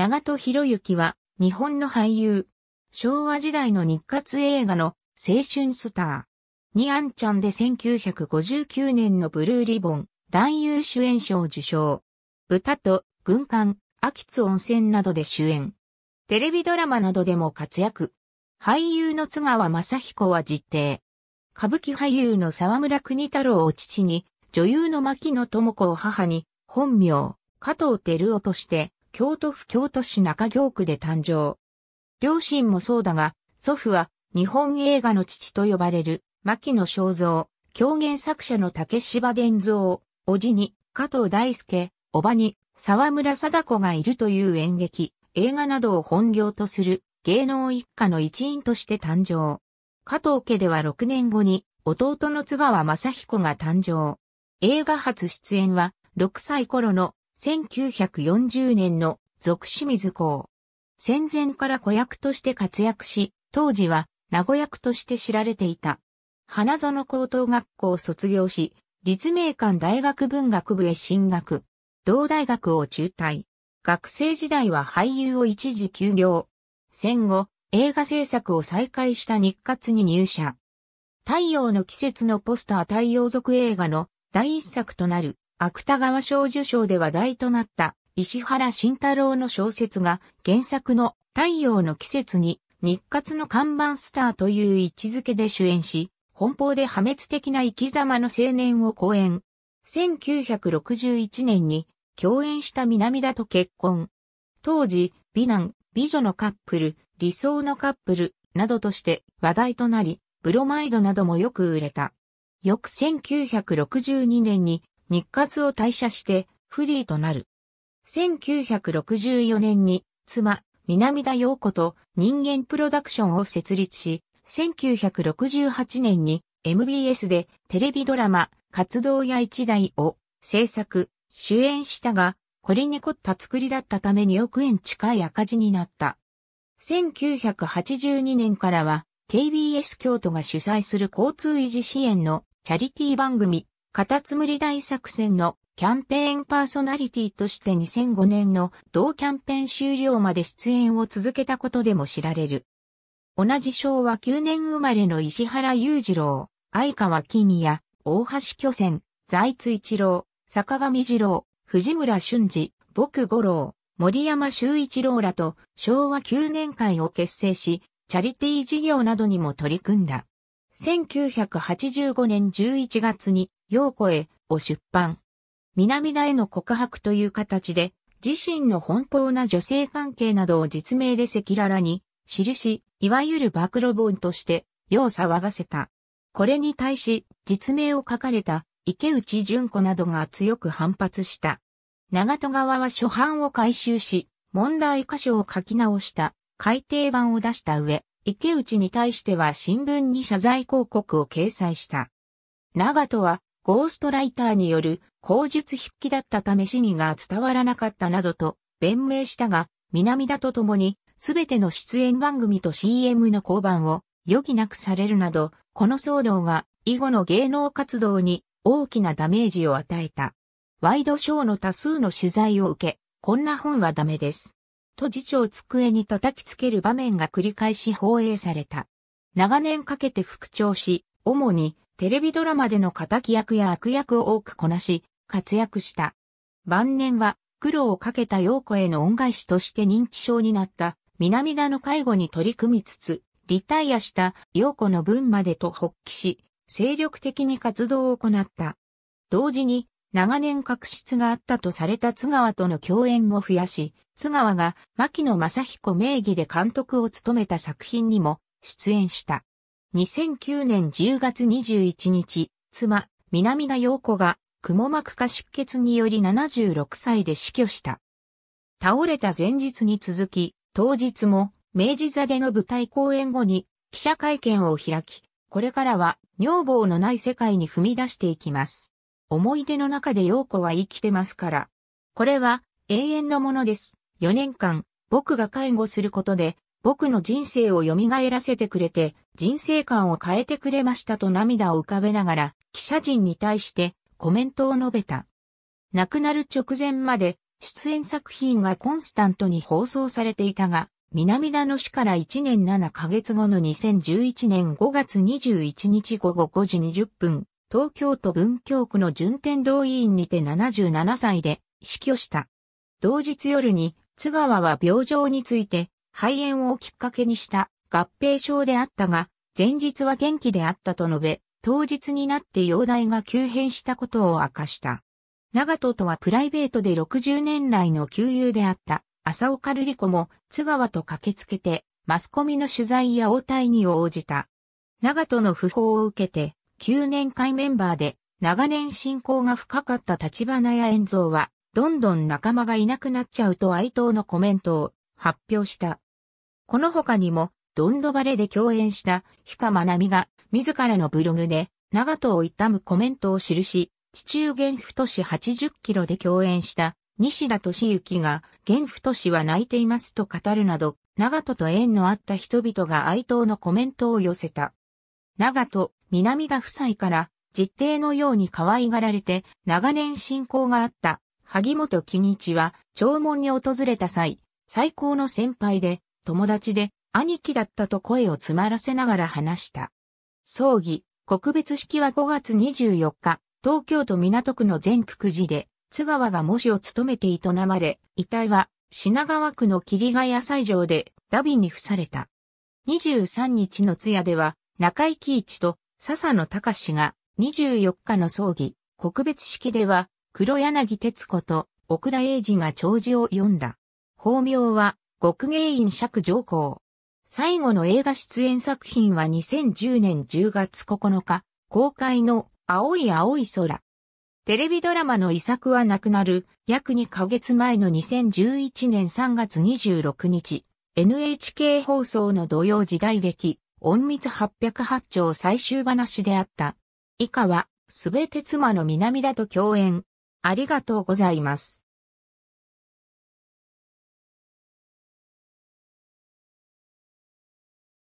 長戸博之は、日本の俳優。昭和時代の日活映画の青春スター。にあんちゃんで1959年のブルーリボン、男優主演賞受賞。豚と軍艦、秋津温泉などで主演。テレビドラマなどでも活躍。俳優の津川雅彦は実定。歌舞伎俳優の沢村国太郎を父に、女優の牧野智子を母に、本名、加藤照夫として、京都府京都市中京区で誕生。両親もそうだが、祖父は日本映画の父と呼ばれる牧野正造、狂言作者の竹芝伝蔵、おじに加藤大輔、おばに沢村貞子がいるという演劇、映画などを本業とする芸能一家の一員として誕生。加藤家では6年後に弟の津川正彦が誕生。映画初出演は6歳頃の1940年の俗清水港。戦前から子役として活躍し、当時は名古役として知られていた。花園高等学校を卒業し、立命館大学文学部へ進学。同大学を中退。学生時代は俳優を一時休業。戦後、映画制作を再開した日活に入社。太陽の季節のポスター太陽族映画の第一作となる芥川賞受賞で話題となった石原慎太郎の小説が原作の太陽の季節に日活の看板スターという位置づけで主演し、奔放で破滅的な生き様の青年を講演。1961年に共演した南田と結婚。当時、美男、美女のカップル、理想のカップルなどとして話題となり、ブロマイドなどもよく売れた。翌1962年に日活を退社してフリーとなる。1964年に妻、南田洋子と人間プロダクションを設立し、1968年に MBS でテレビドラマ活動や一台を制作、主演したが、これに凝った作りだったため2億円近い赤字になった。1982年からは KBS 京都が主催する交通維持支援のチャリティ番組カタツムリ大作戦のキャンペーンパーソナリティとして2005年の同キャンペーン終了まで出演を続けたことでも知られる。同じ昭和9年生まれの石原裕次郎、相川金也、大橋巨泉、財津一郎、坂上二郎、藤村俊二、僕五郎、森山修一郎らと昭和9年会を結成し、チャリティー事業などにも取り組んだ。1985年11月に陽子へを出版。南田への告白という形で、自身の奔放な女性関係などを実名で赤裸々に、印、いわゆる暴露本として、世を騒がせた。これに対し、実名を書かれた池内淳子などが強く反発した。長戸側は初版を回収し、問題箇所を書き直した改訂版を出した上、池内に対しては新聞に謝罪広告を掲載した。長戸はゴーストライターによる口述筆記だったため死にが伝わらなかったなどと弁明したが、南田と共にすべての出演番組と CM の交番を余儀なくされるなど、この騒動が以後の芸能活動に大きなダメージを与えた。ワイドショーの多数の取材を受け、こんな本はダメです。と次長机に叩きつける場面が繰り返し放映された。長年かけて復調し、主にテレビドラマでの敵役や悪役を多くこなし、活躍した。晩年は苦労をかけた陽子への恩返しとして認知症になった南田の介護に取り組みつつ、リタイアした陽子の分までと発起し、精力的に活動を行った。同時に、長年確執があったとされた津川との共演も増やし、津川が牧野正彦名義で監督を務めた作品にも出演した。2009年10月21日、妻、南田陽子が、雲幕膜下出血により76歳で死去した。倒れた前日に続き、当日も、明治座での舞台公演後に、記者会見を開き、これからは、女房のない世界に踏み出していきます。思い出の中で陽子は生きてますから。これは、永遠のものです。4年間、僕が介護することで、僕の人生を蘇らせてくれて、人生観を変えてくれましたと涙を浮かべながら、記者陣に対してコメントを述べた。亡くなる直前まで、出演作品がコンスタントに放送されていたが、南田の死から1年7ヶ月後の2011年5月21日午後5時20分、東京都文京区の順天堂医院にて77歳で死去した。同日夜に津川は病状について肺炎をきっかけにした合併症であったが、前日は元気であったと述べ、当日になって容体が急変したことを明かした。長戸とはプライベートで60年来の旧友であった浅岡瑠璃子も津川と駆けつけてマスコミの取材や応対に応じた。長戸の訃報を受けて9年会メンバーで長年親交が深かった立花や炎蔵はどんどん仲間がいなくなっちゃうと哀悼のコメントを発表した。この他にも、ドンドバレで共演したひかまなみが自らのブログで長戸を悼むコメントを記し、地中元府都市80キロで共演した西田敏行が元府都市は泣いていますと語るなど、長戸と縁のあった人々が哀悼のコメントを寄せた。長戸、南田夫妻から実定のように可愛がられて長年信仰があった萩本喜日は弔問に訪れた際、最高の先輩で、友達で、兄貴だったと声を詰まらせながら話した。葬儀、告別式は5月24日、東京都港区の全福寺で、津川が喪主を務めて営まれ、遺体は品川区の霧ヶ谷斎場で、ダビに付された。23日の通夜では、中井貴一と笹野隆が、24日の葬儀、告別式では、黒柳徹子と奥田英二が弔辞を読んだ。法名は、極芸院釈上皇。最後の映画出演作品は2010年10月9日、公開の青い青い空。テレビドラマの遺作はなくなる約2ヶ月前の2011年3月26日、NHK 放送の土曜時代劇、隠密808丁最終話であった。以下は、すべて妻の南田と共演。ありがとうございます。